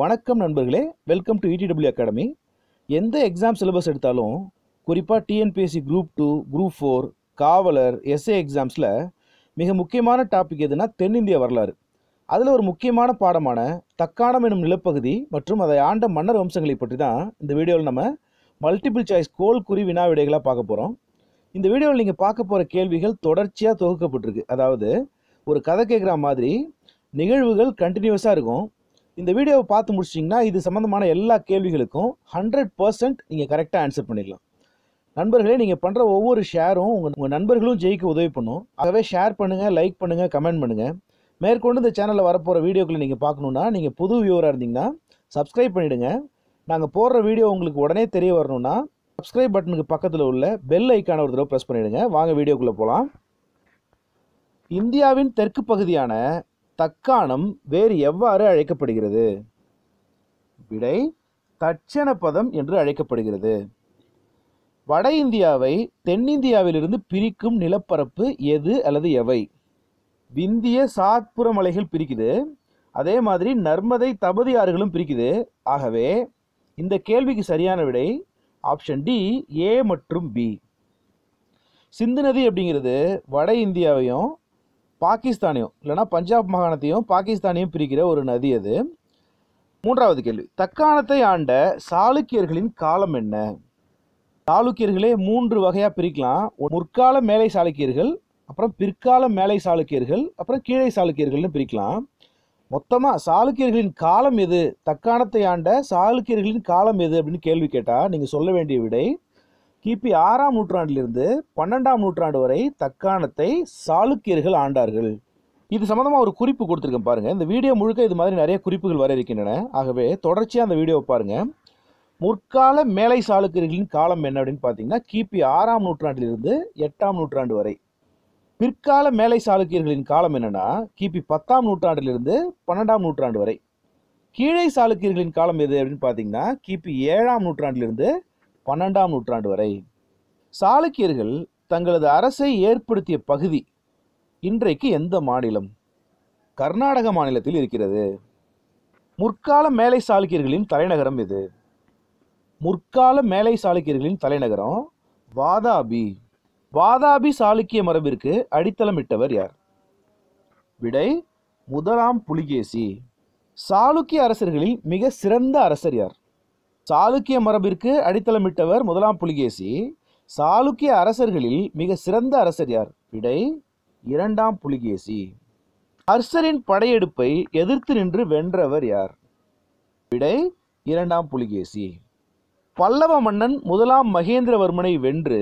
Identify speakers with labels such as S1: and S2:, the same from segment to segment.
S1: வணக்கம் நண்பர்களே welcome to ETW academy எந்த எக்ஸாம் சிலபஸ் எடுத்தாலும் குறிப்பாக TNPSC group two group four காவலர் எஸ்ஏ எக்ஸாம்ஸில் மிக முக்கியமான டாபிக் எதுனா தென்னிந்திய வரலாறு அதில் ஒரு முக்கியமான பாடமான தக்காணம் எனும் நிலப்பகுதி மற்றும் அதை ஆண்ட மன்னர் வம்சங்களை பற்றி தான் இந்த வீடியோவில் நம்ம மல்டிபிள் சாய்ஸ் கோல் குறி வினா விடைகளாக பார்க்க போகிறோம் இந்த வீடியோவில் நீங்கள் பார்க்க போகிற கேள்விகள் தொடர்ச்சியாக தொகுக்கப்பட்டிருக்கு அதாவது ஒரு கதை கேட்குற மாதிரி நிகழ்வுகள் கண்டினியூஸாக இருக்கும் இந்த வீடியோவை பார்த்து முடிச்சிட்டிங்கன்னா இது சம்மந்தமான எல்லா கேள்விகளுக்கும் ஹண்ட்ரட் பர்சன்ட் நீங்கள் கரெக்டாக ஆன்சர் பண்ணிடலாம் நண்பர்களே நீங்கள் பண்ணுற ஒவ்வொரு ஷேரும் உங்கள் உங்கள் நண்பர்களும் ஜெயிக்க உதவி பண்ணும் ஆகவே ஷேர் பண்ணுங்கள் லைக் பண்ணுங்கள் கமெண்ட் பண்ணுங்கள் மேற்கொண்டு இந்த சேனலில் வரப்போகிற வீடியோக்களை நீங்கள் பார்க்கணுன்னா நீங்கள் புது வியூவராக இருந்தீங்கன்னா சப்ஸ்கிரைப் பண்ணிவிடுங்க நாங்கள் போடுற வீடியோ உங்களுக்கு உடனே தெரிய வரணும்னா சப்ஸ்கிரைப் பட்டனுக்கு பக்கத்தில் உள்ள பெல் ஐக்கான ஒரு தடவை ப்ரெஸ் பண்ணிவிடுங்க வாங்க வீடியோக்குள்ளே போகலாம் இந்தியாவின் தெற்கு பகுதியான தக்காணம் வேறு எவ்வாறு அழைக்கப்படுகிறது விடை தட்சண பதம் என்று அழைக்கப்படுகிறது வட இந்தியாவை தென்னிந்தியாவிலிருந்து பிரிக்கும் நிலப்பரப்பு எது அல்லது எவை விந்திய சாத்புர மலைகள் பிரிக்குது அதே மாதிரி நர்மதை தபதி ஆறுகளும் பிரிக்குது ஆகவே இந்த கேள்விக்கு சரியான விடை ஆப்ஷன் டி ஏ மற்றும் பி சிந்து நதி அப்படிங்கிறது வட இந்தியாவையும் பாகிஸ்தானையும் இல்லைனா பஞ்சாப் மாகாணத்தையும் பாகிஸ்தானையும் பிரிக்கிற ஒரு நதி அது மூன்றாவது கேள்வி தக்காணத்தை ஆண்ட சாளுக்கியர்களின் காலம் என்ன சாளுக்கியர்களே மூன்று வகையாக பிரிக்கலாம் முற்கால மேலை சாளுக்கியர்கள் அப்புறம் பிற்கால மேலை சாளுக்கியர்கள் அப்புறம் கீழே சாளுக்கியர்கள்னு பிரிக்கலாம் மொத்தமாக சாளுக்கியர்களின் காலம் எது தக்காணத்தை ஆண்ட சாளுக்கியர்களின் காலம் எது அப்படின்னு கேள்வி கேட்டால் நீங்கள் சொல்ல வேண்டிய விடை கிபி ஆறாம் நூற்றாண்டிலிருந்து பன்னெண்டாம் நூற்றாண்டு வரை தக்காணத்தை சாளுக்கியர்கள் ஆண்டார்கள் இது சம்மந்தமாக ஒரு குறிப்பு கொடுத்துருக்கேன் பாருங்கள் இந்த வீடியோ முழுக்க இது மாதிரி நிறைய குறிப்புகள் வர இருக்கின்றன ஆகவே தொடர்ச்சியாக அந்த வீடியோவை பாருங்கள் முற்கால மேலை சாளுக்கியர்களின் காலம் என்ன அப்படின்னு பார்த்தீங்கன்னா கிபி ஆறாம் நூற்றாண்டிலிருந்து எட்டாம் நூற்றாண்டு வரை பிற்கால மேலை சாளுக்கியர்களின் காலம் என்னன்னா கிபி பத்தாம் நூற்றாண்டிலிருந்து பன்னெண்டாம் நூற்றாண்டு வரை கீழே சாளுக்கியர்களின் காலம் எது அப்படின்னு பார்த்தீங்கன்னா கிபி ஏழாம் நூற்றாண்டிலிருந்து பன்னெண்டாம் நூற்றாண்டு வரை சாளுக்கியர்கள் தங்களது அரசை ஏற்படுத்திய பகுதி இன்றைக்கு எந்த மாநிலம் கர்நாடக மாநிலத்தில் இருக்கிறது முற்கால மேலை சாளுக்கியர்களின் தலைநகரம் இது முற்கால மேலை சாளுக்கியர்களின் தலைநகரம் வாதாபி வாதாபி சாளுக்கிய மரபிற்கு அடித்தளமிட்டவர் யார் விடை முதலாம் புலிகேசி சாளுக்கிய அரசர்களில் மிக சிறந்த அரசர் யார் சாளுக்கிய மரபிற்கு அடித்தளமிட்டவர் முதலாம் புலிகேசி சாளுக்கிய அரசர்களில் மிக சிறந்த அரசர் யார் விடை இரண்டாம் புலிகேசி அர்சரின் படையெடுப்பை எதிர்த்து நின்று வென்றவர் யார் விடை இரண்டாம் புலிகேசி பல்லவ மன்னன் முதலாம் மகேந்திரவர்மனை வென்று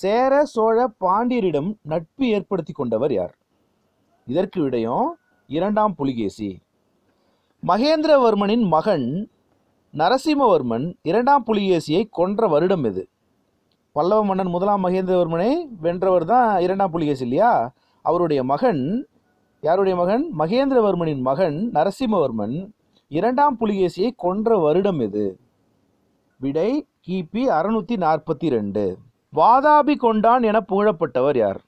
S1: சேர சோழ பாண்டியரிடம் நட்பு ஏற்படுத்தி கொண்டவர் யார் இதற்கு விடயம் இரண்டாம் புலிகேசி மகேந்திரவர்மனின் மகன் நரசிம்மவர்மன் இரண்டாம் புலிகேசியை கொன்ற வருடம் எது பல்லவ மன்னன் முதலாம் மகேந்திரவர்மனை வென்றவர் தான் இரண்டாம் புலிகேசி இல்லையா அவருடைய மகன் யாருடைய மகன் மகேந்திரவர்மனின் மகன் நரசிம்மவர்மன் இரண்டாம் புலிகேசியை கொன்ற வருடம் எது விடை கிபி அறுநூத்தி நாற்பத்தி ரெண்டு வாதாபி கொண்டான் என புகழப்பட்டவர் யார்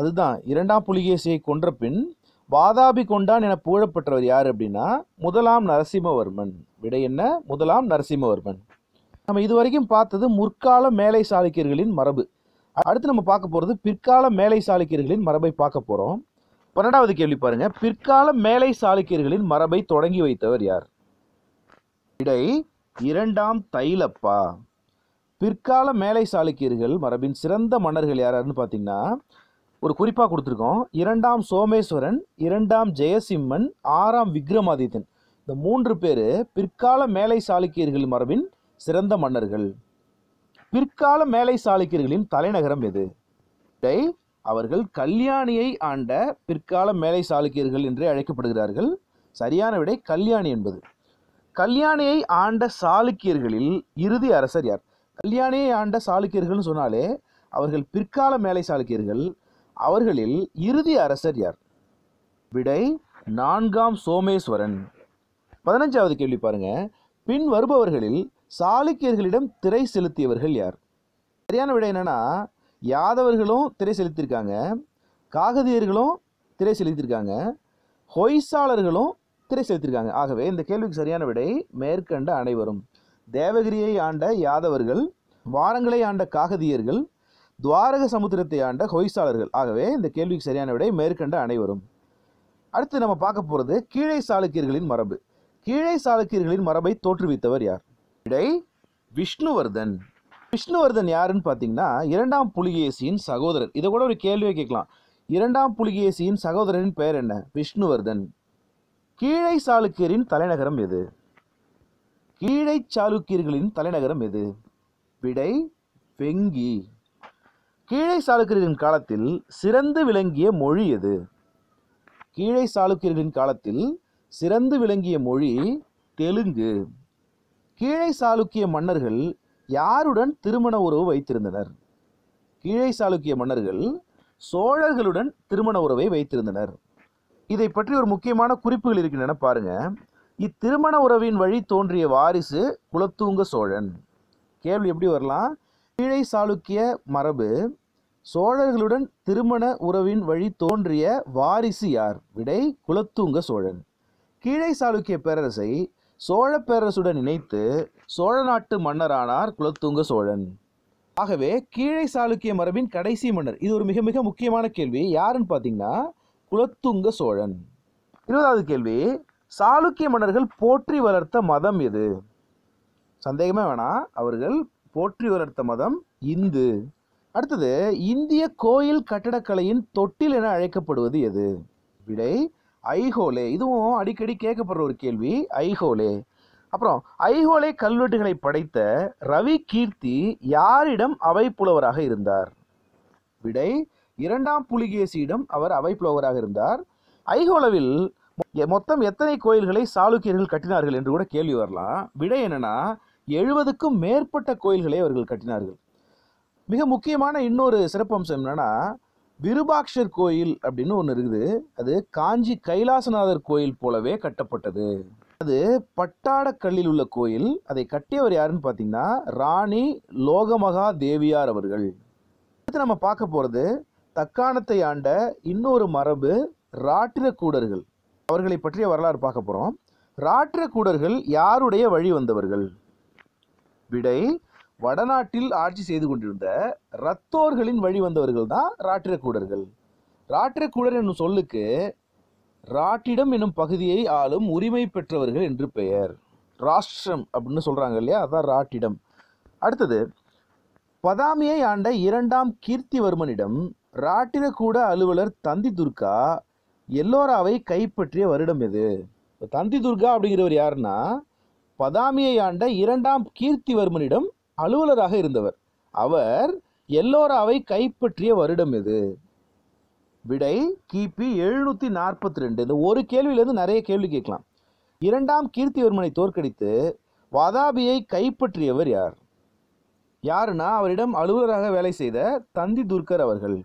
S1: அதுதான் இரண்டாம் புலிகேசியை கொன்ற பின் வாதாபி கொண்டான் என புகழப்பட்டவர் யார் அப்படின்னா முதலாம் நரசிம்மவர்மன் விடை என்ன முதலாம் நரசிம்மவர்மன் நம்ம இதுவரைக்கும் பார்த்தது முற்கால மேலை சாளுக்கியர்களின் மரபு அடுத்து நம்ம பார்க்க போகிறது பிற்கால மேலை சாளுக்கியர்களின் மரபை பார்க்க போகிறோம் பன்னெண்டாவது கேள்வி பாருங்கள் பிற்கால மேலை சாளுக்கியர்களின் மரபை தொடங்கி வைத்தவர் யார் விடை இரண்டாம் தைலப்பா பிற்கால மேலை சாளுக்கியர்கள் மரபின் சிறந்த மன்னர்கள் யாராருன்னு பார்த்தீங்கன்னா ஒரு குறிப்பாக கொடுத்துருக்கோம் இரண்டாம் சோமேஸ்வரன் இரண்டாம் ஜெயசிம்மன் ஆறாம் விக்ரமாதித்தன் இந்த மூன்று பேர் பிற்கால மேலை சாளுக்கியர்கள் மரபின் சிறந்த மன்னர்கள் பிற்கால மேலை சாளுக்கியர்களின் தலைநகரம் எது அவர்கள் கல்யாணியை ஆண்ட பிற்கால மேலை சாளுக்கியர்கள் என்றே அழைக்கப்படுகிறார்கள் சரியான விடை கல்யாணி என்பது கல்யாணியை ஆண்ட சாளுக்கியர்களில் இறுதி அரசர் யார் கல்யாணியை ஆண்ட சாளுக்கியர்கள்னு சொன்னாலே அவர்கள் பிற்கால மேலை சாளுக்கியர்கள் அவர்களில் இறுதி அரசர் யார் விடை நான்காம் சோமேஸ்வரன் பதினஞ்சாவது கேள்வி பாருங்க பின் வருபவர்களில் சாளுக்கியர்களிடம் திரை செலுத்தியவர்கள் யார் சரியான விட என்னன்னா யாதவர்களும் திரை செலுத்தியிருக்காங்க காகதியர்களும் திரை செலுத்தியிருக்காங்க ஹொய்சாளர்களும் திரை செலுத்தியிருக்காங்க ஆகவே இந்த கேள்விக்கு சரியான விடை மேற்கண்ட அனைவரும் தேவகிரியை ஆண்ட யாதவர்கள் வாரங்களை ஆண்ட காகதியர்கள் துவாரக சமுத்திரத்தை ஆண்ட ஹொய்சாளர்கள் ஆகவே இந்த கேள்விக்கு சரியான விடை மேற்கண்ட அனைவரும் அடுத்து நம்ம பார்க்க போகிறது கீழே சாளுக்கியர்களின் மரபு கீழே சாளுக்கியர்களின் மரபை தோற்றுவித்தவர் யார் இடை விஷ்ணுவர்தன் விஷ்ணுவர்தன் யாருன்னு பார்த்தீங்கன்னா இரண்டாம் புலிகேசியின் சகோதரர் இதை கூட ஒரு கேள்வியை கேட்கலாம் இரண்டாம் புலிகேசியின் சகோதரரின் பெயர் என்ன விஷ்ணுவர்தன் கீழை சாளுக்கியரின் தலைநகரம் எது கீழை சாளுக்கியர்களின் தலைநகரம் எது விடை வெங்கி கீழை சாளுக்கியர்களின் காலத்தில் சிறந்து விளங்கிய மொழி எது கீழை சாளுக்கியர்களின் காலத்தில் சிறந்து விளங்கிய மொழி தெலுங்கு கீழே சாளுக்கிய மன்னர்கள் யாருடன் திருமண உறவு வைத்திருந்தனர் கீழே சாளுக்கிய மன்னர்கள் சோழர்களுடன் திருமண உறவை வைத்திருந்தனர் இதை பற்றி ஒரு முக்கியமான குறிப்புகள் இருக்கின்றன பாருங்க இத்திருமண உறவின் வழி தோன்றிய வாரிசு குலத்தூங்க சோழன் கேள்வி எப்படி வரலாம் கீழே சாளுக்கிய மரபு சோழர்களுடன் திருமண உறவின் வழி தோன்றிய வாரிசு யார் விடை குலத்தூங்க சோழன் கீழை சாளுக்கிய பேரரசை சோழ பேரரசுடன் இணைத்து சோழ நாட்டு மன்னரானார் குலத்துங்க சோழன் ஆகவே கீழை சாளுக்கிய மரபின் கடைசி மன்னர் இது ஒரு மிக மிக முக்கியமான கேள்வி யாருன்னு பார்த்தீங்கன்னா குலத்துங்க சோழன் இருபதாவது கேள்வி சாளுக்கிய மன்னர்கள் போற்றி வளர்த்த மதம் எது சந்தேகமே வேணாம் அவர்கள் போற்றி வளர்த்த மதம் இந்து அடுத்தது இந்திய கோயில் கட்டடக்கலையின் தொட்டில் என அழைக்கப்படுவது எது விடை ஐஹோலே இதுவும் அடிக்கடி கேட்கப்படுற ஒரு கேள்வி ஐஹோலே அப்புறம் ஐஹோலே கல்வெட்டுகளை படைத்த ரவி கீர்த்தி யாரிடம் அவை புலவராக இருந்தார் விடை இரண்டாம் புலிகேசியிடம் அவர் அவை புலவராக இருந்தார் ஐஹோலவில் மொத்தம் எத்தனை கோயில்களை சாளுக்கியர்கள் கட்டினார்கள் என்று கூட கேள்வி வரலாம் விடை என்னன்னா எழுபதுக்கும் மேற்பட்ட கோயில்களை அவர்கள் கட்டினார்கள் மிக முக்கியமான இன்னொரு சிறப்பம்சம் என்னன்னா விருபாக்ஷர் கோயில் அப்படின்னு ஒன்று இருக்குது அது காஞ்சி கைலாசநாதர் கோயில் போலவே கட்டப்பட்டது அது பட்டாடக்கல்லில் உள்ள கோயில் அதை கட்டியவர் யாருன்னு பார்த்தீங்கன்னா ராணி லோகமகா தேவியார் அவர்கள் அடுத்து நம்ம பார்க்க போகிறது தக்காணத்தை ஆண்ட இன்னொரு மரபு ராட்டிரக்கூடர்கள் அவர்களை பற்றிய வரலாறு பார்க்க போகிறோம் ராட்டிரக்கூடர்கள் யாருடைய வழி வந்தவர்கள் விடை வடநாட்டில் ஆட்சி செய்து கொண்டிருந்த ரத்தோர்களின் வழி வந்தவர்கள் தான் ராட்டிரக்கூடர்கள் ராட்டிரக்கூடர் என்னும் சொல்லுக்கு ராட்டிடம் என்னும் பகுதியை ஆளும் உரிமை பெற்றவர்கள் என்று பெயர் ராஷ்டிரம் அப்படின்னு சொல்கிறாங்க இல்லையா அதான் ராட்டிடம் அடுத்தது பதாமியை ஆண்ட இரண்டாம் கீர்த்திவர்மனிடம் ராட்டிரக்கூட அலுவலர் தந்தி துர்கா எல்லோராவை கைப்பற்றிய வருடம் எது தந்தி துர்கா அப்படிங்கிறவர் யாருன்னா பதாமியை ஆண்ட இரண்டாம் கீர்த்திவர்மனிடம் அலுவலராக இருந்தவர் அவர் எல்லோராவை கைப்பற்றிய வருடம் எது விடை கிபி எழுநூற்றி நாற்பத்தி ரெண்டு இந்த ஒரு கேள்வியிலேருந்து நிறைய கேள்வி கேட்கலாம் இரண்டாம் கீர்த்திவர்மனை தோற்கடித்து வாதாபியை கைப்பற்றியவர் யார் யாருன்னா அவரிடம் அலுவலராக வேலை செய்த தந்தி துர்கர் அவர்கள்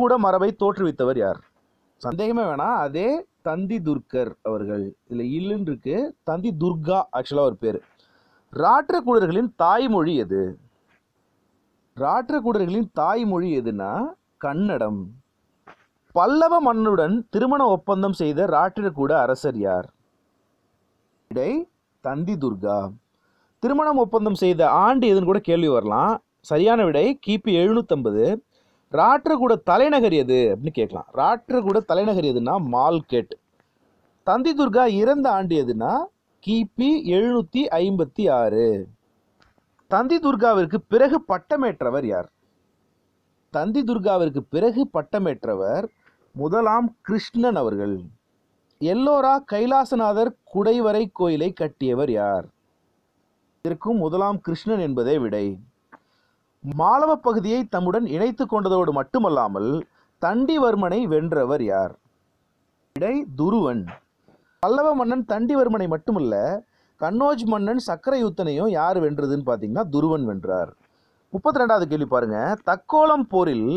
S1: கூட மரபை தோற்றுவித்தவர் யார் சந்தேகமே வேணாம் அதே தந்தி துர்கர் அவர்கள் இதில் இல்லுன்னு இருக்கு தந்தி துர்கா ஆக்சுவலாக ஒரு பேர் ராற்றக்கூடர்களின் தாய்மொழி எது ராற்றக்கூடர்களின் தாய்மொழி எதுனா கன்னடம் பல்லவ மன்னுடன் திருமண ஒப்பந்தம் செய்த ராட்டிரக்கூட அரசர் யார் இடை தந்தி துர்கா திருமணம் ஒப்பந்தம் செய்த ஆண்டு எதுன்னு கூட கேள்வி வரலாம் சரியான விடை கிபி எழுநூற்றம்பது ராற்றக்கூட தலைநகர் எது அப்படின்னு கேட்கலாம் ராற்றக்கூட தலைநகர் எதுனா மால்கெட் தந்தி துர்கா இறந்த ஆண்டு எதுனா கிபி எழுநூற்றி ஐம்பத்தி ஆறு தந்தி துர்காவிற்கு பிறகு பட்டமேற்றவர் யார் தந்தி துர்காவிற்கு பிறகு பட்டமேற்றவர் முதலாம் கிருஷ்ணன் அவர்கள் எல்லோரா கைலாசநாதர் குடைவரை கோயிலை கட்டியவர் யார் இதற்கும் முதலாம் கிருஷ்ணன் என்பதே விடை மாலவ பகுதியை தம்முடன் இணைத்து கொண்டதோடு மட்டுமல்லாமல் தண்டிவர்மனை வென்றவர் யார் விடை துருவன் பல்லவ மன்னன் தண்டிவர்மனை மட்டுமல்ல கண்ணோஜ் மன்னன் சக்கரை யுத்தனையும் யார் வென்றதுன்னு பார்த்தீங்கன்னா துருவன் வென்றார் முப்பத்தி ரெண்டாவது கேள்வி பாருங்க தக்கோலம் போரில்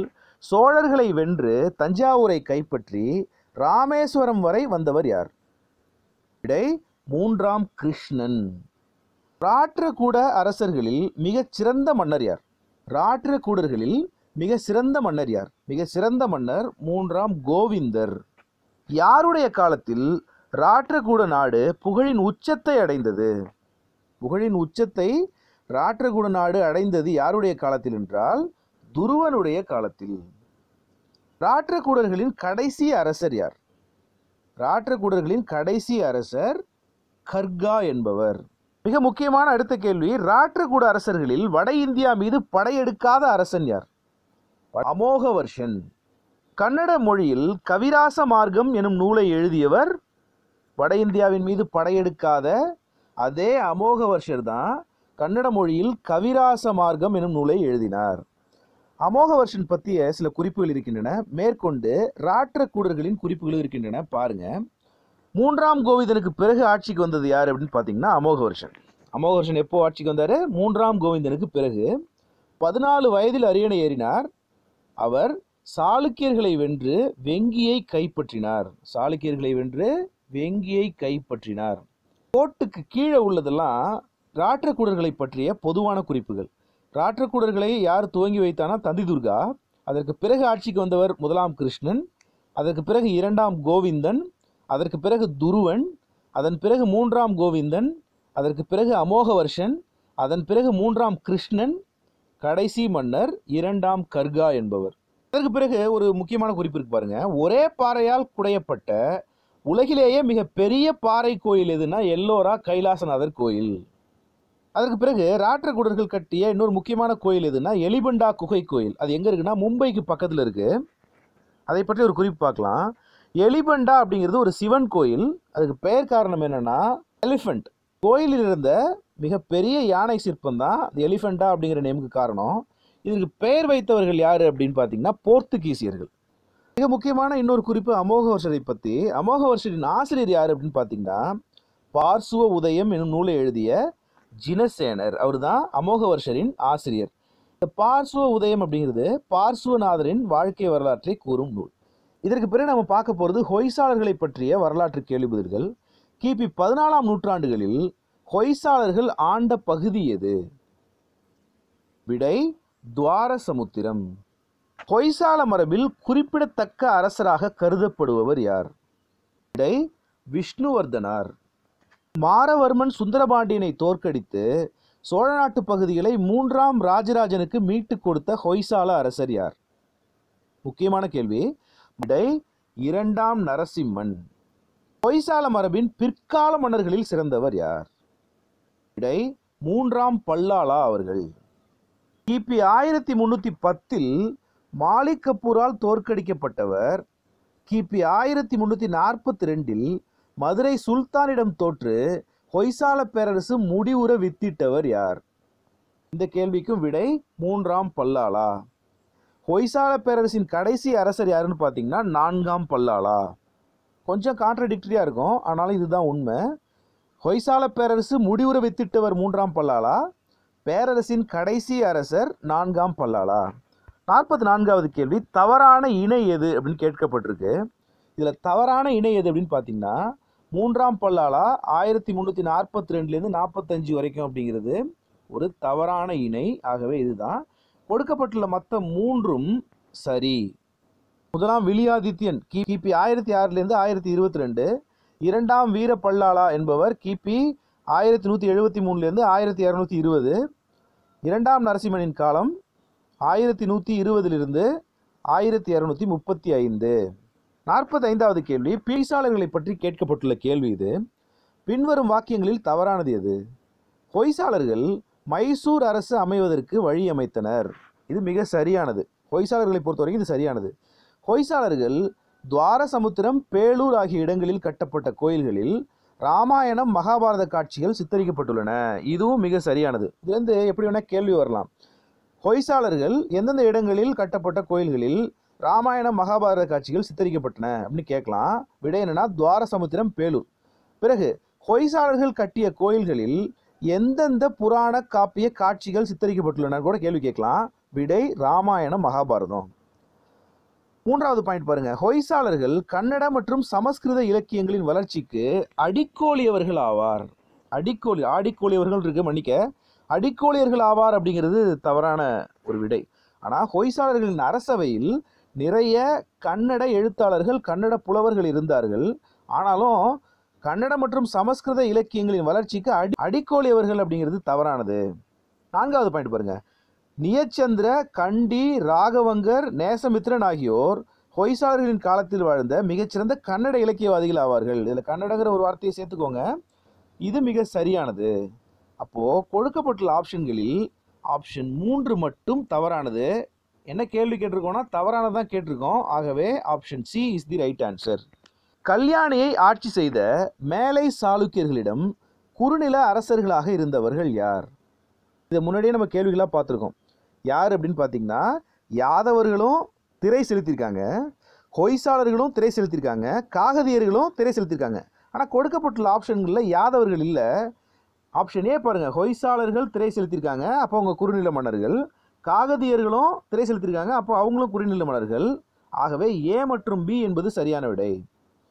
S1: சோழர்களை வென்று தஞ்சாவூரை கைப்பற்றி ராமேஸ்வரம் வரை வந்தவர் யார் இடை மூன்றாம் கிருஷ்ணன் ராற்றக்கூட அரசர்களில் மிகச் சிறந்த மன்னர் யார் ராற்றக்கூடர்களில் மிக சிறந்த மன்னர் யார் மிக சிறந்த மன்னர் மூன்றாம் கோவிந்தர் யாருடைய காலத்தில் ராற்றக்கூட நாடு புகழின் உச்சத்தை அடைந்தது புகழின் உச்சத்தை ராற்றகுட நாடு அடைந்தது யாருடைய காலத்தில் என்றால் துருவனுடைய காலத்தில் ராற்றகுடர்களின் கடைசி அரசர் யார் ராற்றகுடர்களின் கடைசி அரசர் கர்கா என்பவர் மிக முக்கியமான அடுத்த கேள்வி ராற்றகுட அரசர்களில் வட இந்தியா மீது படையெடுக்காத அரசன் யார் அமோகவர்ஷன் கன்னட மொழியில் கவிராச மார்க்கம் எனும் நூலை எழுதியவர் வட இந்தியாவின் மீது படையெடுக்காத அதே அமோகவர்ஷர் தான் கன்னட மொழியில் கவிராச மார்க்கம் என்னும் நூலை எழுதினார் அமோகவர்ஷன் பற்றிய சில குறிப்புகள் இருக்கின்றன மேற்கொண்டு கூடர்களின் குறிப்புகளும் இருக்கின்றன பாருங்க மூன்றாம் கோவிந்தனுக்கு பிறகு ஆட்சிக்கு வந்தது யார் அப்படின்னு பார்த்தீங்கன்னா அமோகவர்ஷன் அமோகவர்ஷன் எப்போ ஆட்சிக்கு வந்தார் மூன்றாம் கோவிந்தனுக்கு பிறகு பதினாலு வயதில் அரியணை ஏறினார் அவர் சாளுக்கியர்களை வென்று வெங்கியை கைப்பற்றினார் சாளுக்கியர்களை வென்று வெங்கியை கைப்பற்றினார் கோட்டுக்கு கீழே உள்ளதெல்லாம் ராற்றக்கூடர்களை பற்றிய பொதுவான குறிப்புகள் ராற்றக்கூடர்களை யார் துவங்கி வைத்தானா தந்தி துர்கா அதற்கு பிறகு ஆட்சிக்கு வந்தவர் முதலாம் கிருஷ்ணன் அதற்கு பிறகு இரண்டாம் கோவிந்தன் அதற்கு பிறகு துருவன் அதன் பிறகு மூன்றாம் கோவிந்தன் அதற்கு பிறகு அமோகவர்ஷன் அதன் பிறகு மூன்றாம் கிருஷ்ணன் கடைசி மன்னர் இரண்டாம் கர்கா என்பவர் அதற்கு பிறகு ஒரு முக்கியமான குறிப்பு இருக்கு பாருங்க ஒரே பாறையால் குடையப்பட்ட உலகிலேயே மிக பெரிய பாறை கோயில் எதுனா எல்லோரா கைலாசநாதர் கோயில் அதற்கு பிறகு ராட்டிரகுடர்கள் கட்டிய இன்னொரு முக்கியமான கோயில் எதுனா எலிபண்டா குகை கோயில் அது எங்கே இருக்குன்னா மும்பைக்கு பக்கத்தில் இருக்குது அதை பற்றி ஒரு குறிப்பு பார்க்கலாம் எலிபண்டா அப்படிங்கிறது ஒரு சிவன் கோயில் அதுக்கு பெயர் காரணம் என்னென்னா எலிஃபண்ட் கோயிலில் இருந்த மிகப்பெரிய யானை சிற்பம் தான் எலிஃபண்டா அப்படிங்கிற நேமுக்கு காரணம் இதுக்கு பெயர் வைத்தவர்கள் யார் அப்படின்னு பார்த்தீங்கன்னா போர்த்துகீசியர்கள் மிக முக்கியமான இன்னொரு குறிப்பு அமோக பற்றி அமோக ஆசிரியர் யார் அப்படின்னு பார்த்தீங்கன்னா பார்சுவ உதயம் என்னும் நூலை எழுதிய ஜினசேனர் அவர் தான் அமோக வருஷரின் ஆசிரியர் இந்த பார்சுவ உதயம் அப்படிங்கிறது பார்சுவநாதரின் வாழ்க்கை வரலாற்றை கூறும் நூல் இதற்கு பிறகு நம்ம பார்க்க போகிறது ஹொய்சாளர்களை பற்றிய வரலாற்று கேள்விதர்கள் கிபி பதினாலாம் நூற்றாண்டுகளில் ஹொய்சாளர்கள் ஆண்ட பகுதி எது விடை துவார சமுத்திரம் பொய்சால மரபில் குறிப்பிடத்தக்க அரசராக கருதப்படுபவர் யார் இடை விஷ்ணுவர்தனார் மாரவர்மன் சுந்தரபாண்டியனை தோற்கடித்து சோழ நாட்டு பகுதிகளை மூன்றாம் ராஜராஜனுக்கு மீட்டு கொடுத்த ஹொய்சால அரசர் யார் முக்கியமான கேள்வி இடை இரண்டாம் நரசிம்மன் ஹொய்சால மரபின் பிற்கால மன்னர்களில் சிறந்தவர் யார் இடை மூன்றாம் பல்லாலா அவர்கள் கிபி ஆயிரத்தி முன்னூற்றி பத்தில் மாலிக் கபூரால் தோற்கடிக்கப்பட்டவர் கிபி ஆயிரத்தி முன்னூற்றி நாற்பத்தி ரெண்டில் மதுரை சுல்தானிடம் தோற்று ஹொய்சால பேரரசு முடிவுற வித்திட்டவர் யார் இந்த கேள்விக்கும் விடை மூன்றாம் பல்லாளா ஹொய்சால பேரரசின் கடைசி அரசர் யாருன்னு பார்த்தீங்கன்னா நான்காம் பல்லாளா கொஞ்சம் கான்ட்ரடிக்டரியாக இருக்கும் ஆனாலும் இதுதான் உண்மை ஹொய்சால பேரரசு முடிவுற வித்திட்டவர் மூன்றாம் பல்லாளா பேரரசின் கடைசி அரசர் நான்காம் பல்லாளா நாற்பத்தி நான்காவது கேள்வி தவறான இணை எது அப்படின்னு கேட்கப்பட்டிருக்கு இதில் தவறான இணை எது அப்படின்னு பார்த்தீங்கன்னா மூன்றாம் பல்லாளா ஆயிரத்தி முந்நூற்றி நாற்பத்தி ரெண்டுலேருந்து நாற்பத்தஞ்சு வரைக்கும் அப்படிங்கிறது ஒரு தவறான இணை ஆகவே இதுதான் கொடுக்கப்பட்டுள்ள மற்ற மூன்றும் சரி முதலாம் விலியாதித்யன் கி கிபி ஆயிரத்தி ஆறுலேருந்து ஆயிரத்தி இருபத்தி ரெண்டு இரண்டாம் வீர பல்லாளா என்பவர் கிபி ஆயிரத்தி நூற்றி எழுபத்தி மூணுலேருந்து ஆயிரத்தி இரநூத்தி இருபது இரண்டாம் நரசிம்மனின் காலம் ஆயிரத்தி நூற்றி இருபதிலிருந்து ஆயிரத்தி இரநூத்தி முப்பத்தி ஐந்து நாற்பத்தைந்தாவது கேள்வி பேச்சாளர்களை பற்றி கேட்கப்பட்டுள்ள கேள்வி இது பின்வரும் வாக்கியங்களில் தவறானது எது பொய்சாளர்கள் மைசூர் அரசு அமைவதற்கு வழி அமைத்தனர் இது மிக சரியானது பொய்சாளர்களை பொறுத்தவரைக்கும் இது சரியானது பொய்சாளர்கள் துவாரசமுத்திரம் பேலூர் ஆகிய இடங்களில் கட்டப்பட்ட கோயில்களில் ராமாயணம் மகாபாரத காட்சிகள் சித்தரிக்கப்பட்டுள்ளன இதுவும் மிக சரியானது இதுலேருந்து எப்படி வேணால் கேள்வி வரலாம் ஹொய்சாளர்கள் எந்தெந்த இடங்களில் கட்டப்பட்ட கோயில்களில் ராமாயணம் மகாபாரத காட்சிகள் சித்தரிக்கப்பட்டன அப்படின்னு கேட்கலாம் விடை என்னன்னா சமுத்திரம் பேலூர் பிறகு ஹொய்சாளர்கள் கட்டிய கோயில்களில் எந்தெந்த புராண காப்பிய காட்சிகள் சித்தரிக்கப்பட்டுள்ளன கூட கேள்வி கேட்கலாம் விடை ராமாயணம் மகாபாரதம் மூன்றாவது பாயிண்ட் பாருங்க ஹொய்சாளர்கள் கன்னட மற்றும் சமஸ்கிருத இலக்கியங்களின் வளர்ச்சிக்கு அடிக்கோழியவர்கள் ஆவார் அடிக்கோழி ஆடிக்கோழியவர்கள் இருக்கு மன்னிக்க அடிக்கோழியர்கள் ஆவார் அப்படிங்கிறது தவறான ஒரு விடை ஆனால் ஹொய்சாளர்களின் அரசவையில் நிறைய கன்னட எழுத்தாளர்கள் கன்னட புலவர்கள் இருந்தார்கள் ஆனாலும் கன்னட மற்றும் சமஸ்கிருத இலக்கியங்களின் வளர்ச்சிக்கு அடி அடிக்கோழியவர்கள் அப்படிங்கிறது தவறானது நான்காவது பாயிண்ட் பாருங்க நியச்சந்திர கண்டி ராகவங்கர் நேசமித்ரன் ஆகியோர் ஹொய்சாளர்களின் காலத்தில் வாழ்ந்த மிகச்சிறந்த கன்னட இலக்கியவாதிகள் ஆவார்கள் இதில் கன்னடங்கிற ஒரு வார்த்தையை சேர்த்துக்கோங்க இது மிக சரியானது அப்போது கொடுக்கப்பட்டுள்ள ஆப்ஷன்களில் ஆப்ஷன் மூன்று மட்டும் தவறானது என்ன கேள்வி கேட்டிருக்கோம்னா தவறானது தான் கேட்டிருக்கோம் ஆகவே option C is the right answer கல்யாணியை ஆட்சி செய்த மேலை சாளுக்கியர்களிடம் குறுநில அரசர்களாக இருந்தவர்கள் யார் இதை முன்னாடியே நம்ம கேள்விகளாக பார்த்துருக்கோம் யார் அப்படின்னு பார்த்தீங்கன்னா யாதவர்களும் திரை செலுத்தியிருக்காங்க ஹொய்சாளர்களும் திரை செலுத்தியிருக்காங்க காகதியர்களும் திரை செலுத்தியிருக்காங்க ஆனால் கொடுக்கப்பட்டுள்ள ஆப்ஷன்களில் யாதவர்கள் இல்லை ஆப்ஷன் ஏ பாருங்கள் ஹொய்சாளர்கள் திரை செலுத்தியிருக்காங்க அப்போ அவங்க குறுநில மன்னர்கள் காகதியர்களும் திரை செலுத்தியிருக்காங்க அப்போ அவங்களும் குறுநில மன்னர்கள் ஆகவே ஏ மற்றும் பி என்பது சரியான விடை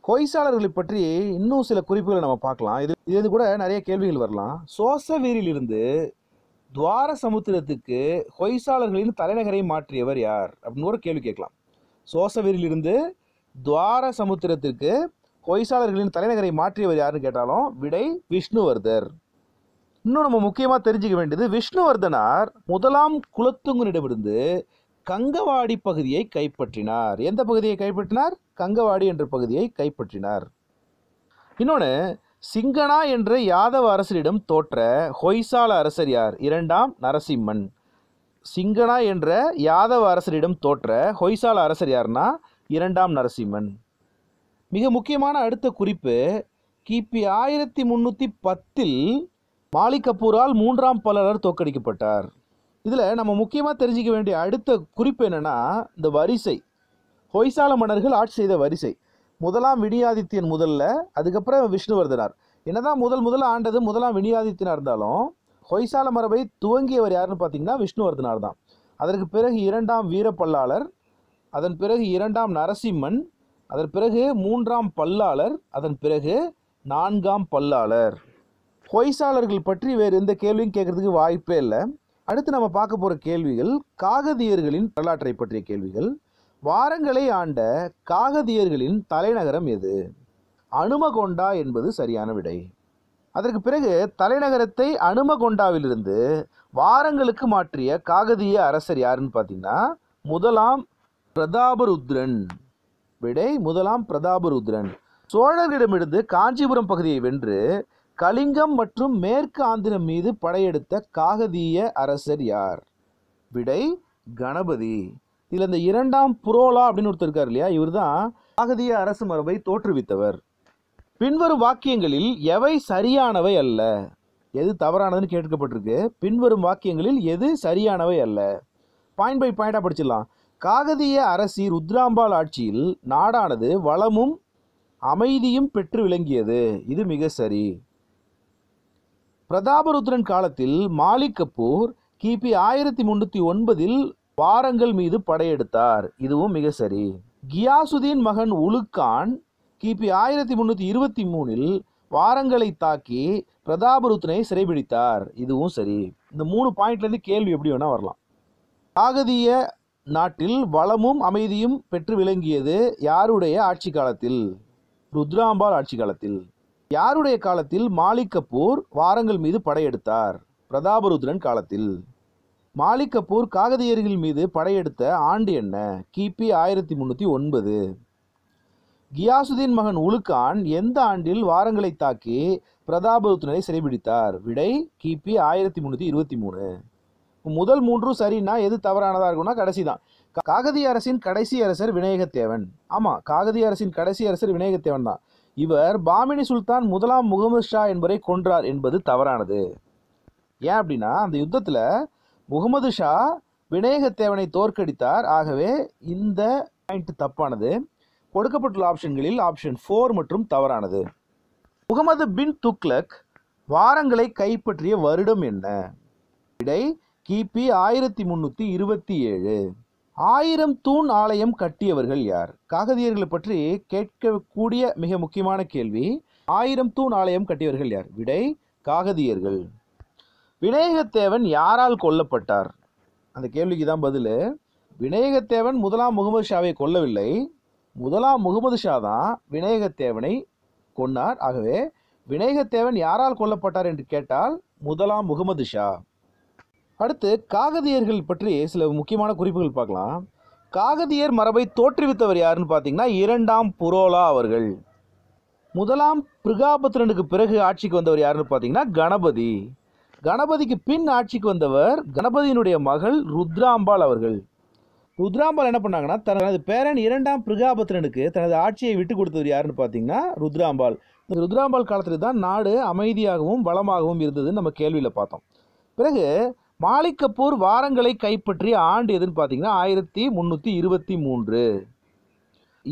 S1: கொய்சாளர்களை பற்றி இன்னும் சில குறிப்புகளை நம்ம பார்க்கலாம் இது இது கூட நிறைய கேள்விகள் வரலாம் சோசவீரிலிருந்து துவார சமுத்திரத்துக்கு ஹொய்சாளர்களின் தலைநகரை மாற்றியவர் யார் அப்படின்னு ஒரு கேள்வி கேட்கலாம் சோசவீரிலிருந்து துவார சமுத்திரத்திற்கு ஹொய்சாளர்களின் தலைநகரை மாற்றியவர் யாருன்னு கேட்டாலும் விடை விஷ்ணுவர்தர் இன்னும் நம்ம முக்கியமாக தெரிஞ்சுக்க வேண்டியது விஷ்ணுவர்தனார் முதலாம் குலத்துங்கனிடமிருந்து கங்கவாடி பகுதியை கைப்பற்றினார் எந்த பகுதியை கைப்பற்றினார் கங்கவாடி என்ற பகுதியை கைப்பற்றினார் இன்னொன்று சிங்கனா என்ற யாதவ அரசரிடம் தோற்ற ஹொய்சால அரசர் யார் இரண்டாம் நரசிம்மன் சிங்கனா என்ற யாதவ அரசரிடம் தோற்ற ஹொய்சால அரசர் யார்னா இரண்டாம் நரசிம்மன் மிக முக்கியமான அடுத்த குறிப்பு கிபி ஆயிரத்தி முன்னூற்றி பத்தில் மாலிக் கபூரால் மூன்றாம் பலரர் தோற்கடிக்கப்பட்டார் இதில் நம்ம முக்கியமாக தெரிஞ்சிக்க வேண்டிய அடுத்த குறிப்பு என்னென்னா இந்த வரிசை ஹொய்சால மன்னர்கள் ஆட்சி செய்த வரிசை முதலாம் வினியாதித்யன் முதல்ல அதுக்கப்புறம் விஷ்ணுவர்தனார் என்னதான் முதல் முதல்ல ஆண்டது முதலாம் வினியாதித்யனாக இருந்தாலும் ஹொய்சால மரபை துவங்கியவர் யாருன்னு பார்த்தீங்கன்னா விஷ்ணுவர்தனார் தான் அதற்கு பிறகு இரண்டாம் வீரப்பல்லாளர் அதன் பிறகு இரண்டாம் நரசிம்மன் அதன் பிறகு மூன்றாம் பல்லாளர் அதன் பிறகு நான்காம் பல்லாளர் பொய்சாளர்கள் பற்றி வேறு எந்த கேள்வியும் கேட்கறதுக்கு வாய்ப்பே இல்லை அடுத்து நம்ம பார்க்க போகிற கேள்விகள் காகதியர்களின் வரலாற்றை பற்றிய கேள்விகள் வாரங்களை ஆண்ட காகதியர்களின் தலைநகரம் எது அனுமகொண்டா என்பது சரியான விடை அதற்கு பிறகு தலைநகரத்தை அனுமகொண்டாவிலிருந்து வாரங்களுக்கு மாற்றிய காகதிய அரசர் யாருன்னு பார்த்தீங்கன்னா முதலாம் பிரதாபருத்ரன் விடை முதலாம் பிரதாபருத்ரன் சோழர்களிடமிருந்து காஞ்சிபுரம் பகுதியை வென்று கலிங்கம் மற்றும் மேற்கு ஆந்திரம் மீது படையெடுத்த காகதீய அரசர் யார் விடை கணபதி இதில் இந்த இரண்டாம் புரோலா அப்படின்னு ஒருத்தர் இருக்கார் இல்லையா இவர் தான் காகதீய அரசு மரபை தோற்றுவித்தவர் பின்வரும் வாக்கியங்களில் எவை சரியானவை அல்ல எது தவறானதுன்னு கேட்கப்பட்டிருக்கு பின்வரும் வாக்கியங்களில் எது சரியானவை அல்ல பாயிண்ட் பை பாயிண்டாக படிச்சிடலாம் காகதிய அரசி ருத்ராம்பால் ஆட்சியில் நாடானது வளமும் அமைதியும் பெற்று விளங்கியது இது மிக சரி பிரதாபருத்ரன் காலத்தில் மாலிக் கபூர் கிபி ஆயிரத்தி முன்னூற்றி ஒன்பதில் வாரங்கள் மீது படையெடுத்தார் இதுவும் மிக சரி கியாசுதீன் மகன் உலுக்கான் கிபி ஆயிரத்தி முன்னூற்றி இருபத்தி மூணில் வாரங்களை தாக்கி பிரதாபருத்னை சிறைபிடித்தார் இதுவும் சரி இந்த மூணு பாயிண்ட்லேருந்து கேள்வி எப்படி வேணால் வரலாம் காகதிய நாட்டில் வளமும் அமைதியும் பெற்று விளங்கியது யாருடைய ஆட்சி காலத்தில் ருத்ராம்பால் ஆட்சி காலத்தில் யாருடைய காலத்தில் மாலிக் கபூர் வாரங்கள் மீது படையெடுத்தார் பிரதாபருத்ரன் காலத்தில் மாலிக் கபூர் காகதியர்கள் மீது படையெடுத்த ஆண்டு என்ன கிபி ஆயிரத்தி முந்நூற்றி ஒன்பது கியாசுதீன் மகன் உலுக்கான் எந்த ஆண்டில் வாரங்களை தாக்கி பிரதாபருத்ரனை சிறைபிடித்தார் விடை கிபி ஆயிரத்தி முந்நூற்றி இருபத்தி மூணு முதல் மூன்றும் சரின்னா எது தவறானதாக இருக்கும்னா கடைசி தான் காகதிய அரசின் கடைசி அரசர் விநாயகத்தேவன் ஆமாம் காகதி அரசின் கடைசி அரசர் விநாயகத்தேவன் தான் இவர் பாமினி சுல்தான் முதலாம் முகமது ஷா என்பவரை கொன்றார் என்பது தவறானது ஏன் அப்படின்னா அந்த யுத்தத்தில் முகமது ஷா விநாயகத்தேவனை தோற்கடித்தார் ஆகவே இந்த பாயிண்ட் தப்பானது கொடுக்கப்பட்டுள்ள ஆப்ஷன்களில் ஆப்ஷன் ஃபோர் மற்றும் தவறானது முகமது பின் துக்லக் வாரங்களை கைப்பற்றிய வருடம் என்ன இடை கிபி ஆயிரத்தி முன்னூற்றி இருபத்தி ஏழு ஆயிரம் தூண் ஆலயம் கட்டியவர்கள் யார் காகதியர்களை பற்றி கேட்கக்கூடிய மிக முக்கியமான கேள்வி ஆயிரம் தூண் ஆலயம் கட்டியவர்கள் யார் விடை காகதியர்கள் விநாயகத்தேவன் யாரால் கொல்லப்பட்டார் அந்த கேள்விக்கு தான் பதில் விநாயகத்தேவன் முதலாம் முகமது ஷாவை கொல்லவில்லை முதலாம் முகமது ஷா தான் விநாயகத்தேவனை கொன்னார் ஆகவே விநாயகத்தேவன் யாரால் கொல்லப்பட்டார் என்று கேட்டால் முதலாம் முகமது ஷா அடுத்து காகதியர்கள் பற்றி சில முக்கியமான குறிப்புகள் பார்க்கலாம் காகதியர் மரபை தோற்றுவித்தவர் யாருன்னு பார்த்தீங்கன்னா இரண்டாம் புரோலா அவர்கள் முதலாம் பிரிகாபத்திரனுக்கு பிறகு ஆட்சிக்கு வந்தவர் யாருன்னு பார்த்தீங்கன்னா கணபதி கணபதிக்கு பின் ஆட்சிக்கு வந்தவர் கணபதியினுடைய மகள் ருத்ராம்பாள் அவர்கள் ருத்ராம்பாள் என்ன பண்ணாங்கன்னா தனது பேரன் இரண்டாம் பிரகாபத்திரனுக்கு தனது ஆட்சியை விட்டு கொடுத்தவர் யாருன்னு பார்த்தீங்கன்னா ருத்ராம்பாள் இந்த ருத்ராம்பாள் காலத்தில் தான் நாடு அமைதியாகவும் வளமாகவும் இருந்ததுன்னு நம்ம கேள்வியில் பார்த்தோம் பிறகு மாலிக் கபூர் வாரங்களை கைப்பற்றிய ஆண்டு எதுன்னு பார்த்தீங்கன்னா ஆயிரத்தி முந்நூற்றி இருபத்தி மூன்று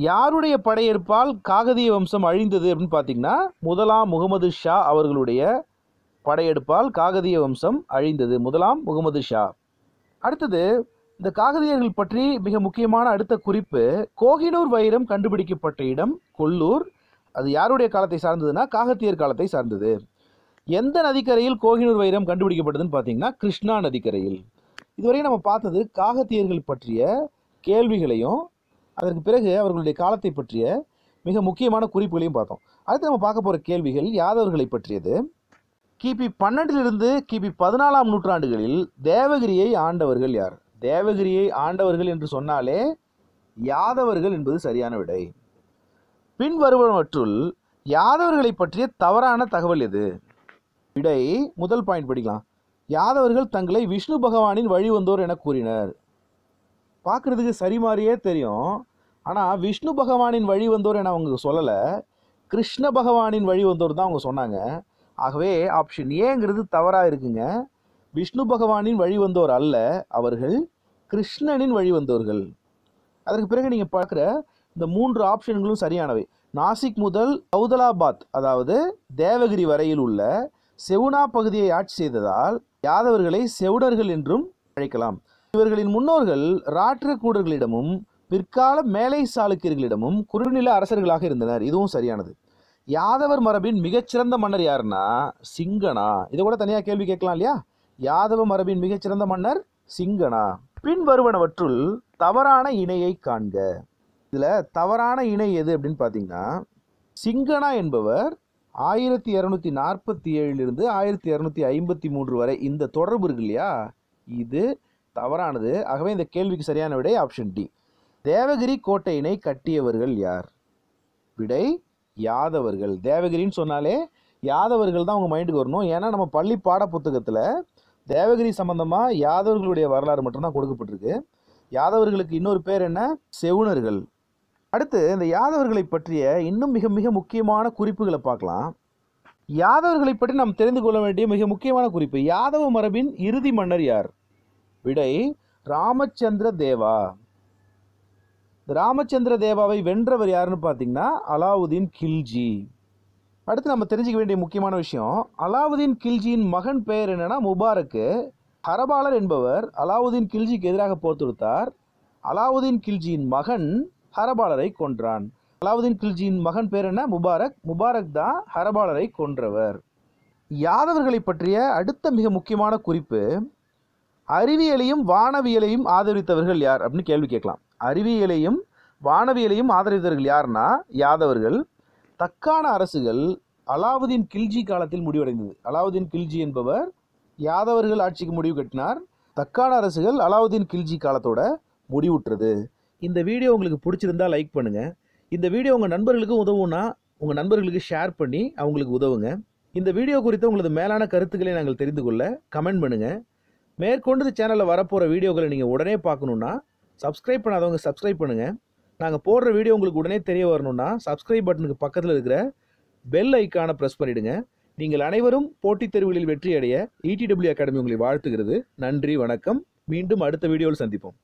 S1: யாருடைய படையெடுப்பால் காகதிய வம்சம் அழிந்தது அப்படின்னு பார்த்தீங்கன்னா முதலாம் முகமது ஷா அவர்களுடைய படையெடுப்பால் காகதிய வம்சம் அழிந்தது முதலாம் முகமது ஷா அடுத்தது இந்த காகதியர்கள் பற்றி மிக முக்கியமான அடுத்த குறிப்பு கோகினூர் வைரம் கண்டுபிடிக்கப்பட்ட இடம் கொல்லூர் அது யாருடைய காலத்தை சார்ந்ததுன்னா காகத்தியர் காலத்தை சார்ந்தது எந்த நதிக்கரையில் கோகினூர் வைரம் கண்டுபிடிக்கப்பட்டதுன்னு பார்த்தீங்கன்னா கிருஷ்ணா நதிக்கரையில் இதுவரையும் நம்ம பார்த்தது காகத்தியர்கள் பற்றிய கேள்விகளையும் அதற்கு பிறகு அவர்களுடைய காலத்தை பற்றிய மிக முக்கியமான குறிப்புகளையும் பார்த்தோம் அடுத்து நம்ம பார்க்க போகிற கேள்விகள் யாதவர்களை பற்றியது கிபி பன்னெண்டிலிருந்து கிபி பதினாலாம் நூற்றாண்டுகளில் தேவகிரியை ஆண்டவர்கள் யார் தேவகிரியை ஆண்டவர்கள் என்று சொன்னாலே யாதவர்கள் என்பது சரியான விடை பின்வருவற்றுள் யாதவர்களை பற்றிய தவறான தகவல் எது விடை முதல் பாயிண்ட் படிக்கலாம் யாதவர்கள் தங்களை விஷ்ணு பகவானின் வழி வந்தோர் என கூறினர் பார்க்குறதுக்கு சரி மாதிரியே தெரியும் ஆனால் விஷ்ணு பகவானின் வழி வந்தோர் என அவங்க சொல்லலை கிருஷ்ண பகவானின் வழி வந்தோர் தான் அவங்க சொன்னாங்க ஆகவே ஆப்ஷன் ஏங்கிறது தவறாக இருக்குங்க விஷ்ணு பகவானின் வழி வந்தோர் அல்ல அவர்கள் கிருஷ்ணனின் வழி வந்தோர்கள் அதற்கு பிறகு நீங்கள் பார்க்குற இந்த மூன்று ஆப்ஷன்களும் சரியானவை நாசிக் முதல் கௌதலாபாத் அதாவது தேவகிரி வரையில் உள்ள செவுனா பகுதியை ஆட்சி செய்ததால் யாதவர்களை செவுடர்கள் என்றும் அழைக்கலாம் இவர்களின் முன்னோர்கள் ராட்டிரக்கூடர்களிடமும் பிற்கால மேலை சாளுக்கியர்களிடமும் குறுநில அரசர்களாக இருந்தனர் இதுவும் சரியானது யாதவர் மரபின் மிகச்சிறந்த மன்னர் யாருன்னா சிங்கனா இதை கூட தனியாக கேள்வி கேட்கலாம் இல்லையா யாதவ மரபின் மிகச்சிறந்த மன்னர் சிங்கனா பின்வருவனவற்றுள் தவறான இணையை காண்க இதில் தவறான இணை எது அப்படின்னு பார்த்தீங்கன்னா சிங்கனா என்பவர் ஆயிரத்தி இரநூத்தி நாற்பத்தி ஏழுலேருந்து ஆயிரத்தி இரநூத்தி ஐம்பத்தி மூன்று வரை இந்த தொடர்பு இருக்கு இல்லையா இது தவறானது ஆகவே இந்த கேள்விக்கு சரியான விடை ஆப்ஷன் டி தேவகிரி கோட்டையினை கட்டியவர்கள் யார் விடை யாதவர்கள் தேவகிரின்னு சொன்னாலே யாதவர்கள் தான் உங்கள் மைண்டுக்கு வரணும் ஏன்னா நம்ம பள்ளி பாட புத்தகத்தில் தேவகிரி சம்பந்தமாக யாதவர்களுடைய வரலாறு மட்டும்தான் கொடுக்கப்பட்டிருக்கு யாதவர்களுக்கு இன்னொரு பேர் என்ன செவுணர்கள் அடுத்து இந்த யாதவர்களை பற்றிய இன்னும் மிக மிக முக்கியமான குறிப்புகளை பார்க்கலாம் யாதவர்களை பற்றி நாம் தெரிந்து கொள்ள வேண்டிய மிக முக்கியமான குறிப்பு யாதவ மரபின் இறுதி மன்னர் யார் விடை ராமச்சந்திர தேவா ராமச்சந்திர தேவாவை வென்றவர் யாருன்னு பார்த்தீங்கன்னா அலாவுதீன் கில்ஜி அடுத்து நம்ம தெரிஞ்சுக்க வேண்டிய முக்கியமான விஷயம் அலாவுதீன் கில்ஜியின் மகன் பெயர் என்னென்னா முபாரக்கு ஹரபாலர் என்பவர் அலாவுதீன் கில்ஜிக்கு எதிராக போர் தொடுத்தார் அலாவுதீன் கில்ஜியின் மகன் ஹரபாலரை கொன்றான் அலாவுதீன் கில்ஜியின் மகன் பேர் என்ன முபாரக் முபாரக் தான் ஹரபாலரை கொன்றவர் யாதவர்களை பற்றிய அடுத்த மிக முக்கியமான குறிப்பு அறிவியலையும் வானவியலையும் ஆதரித்தவர்கள் யார் அப்படின்னு கேள்வி கேட்கலாம் அறிவியலையும் வானவியலையும் ஆதரித்தவர்கள் யார்னா யாதவர்கள் தக்கான அரசுகள் அலாவுதீன் கில்ஜி காலத்தில் முடிவடைந்தது அலாவுதீன் கில்ஜி என்பவர் யாதவர்கள் ஆட்சிக்கு முடிவு கட்டினார் தக்கான அரசுகள் அலாவுதீன் கில்ஜி காலத்தோட முடிவுற்றது இந்த வீடியோ உங்களுக்கு பிடிச்சிருந்தால் லைக் பண்ணுங்கள் இந்த வீடியோ உங்கள் நண்பர்களுக்கும் உதவுனா உங்கள் நண்பர்களுக்கு ஷேர் பண்ணி அவங்களுக்கு உதவுங்க இந்த வீடியோ குறித்த உங்களது மேலான கருத்துக்களை நாங்கள் தெரிந்து கொள்ள கமெண்ட் பண்ணுங்கள் மேற்கொண்டு சேனலில் வரப்போகிற வீடியோக்களை நீங்கள் உடனே பார்க்கணுன்னா சப்ஸ்கிரைப் பண்ணாதவங்க சப்ஸ்கிரைப் பண்ணுங்கள் நாங்கள் போடுற வீடியோ உங்களுக்கு உடனே தெரிய வரணுன்னா சப்ஸ்கிரைப் பட்டனுக்கு பக்கத்தில் இருக்கிற பெல் ஐக்கானை ப்ரெஸ் பண்ணிவிடுங்க நீங்கள் அனைவரும் போட்டித் தேர்வுகளில் வெற்றி அடைய இடிடபிள்யூ e அகாடமி உங்களை வாழ்த்துகிறது நன்றி வணக்கம் மீண்டும் அடுத்த வீடியோவில் சந்திப்போம்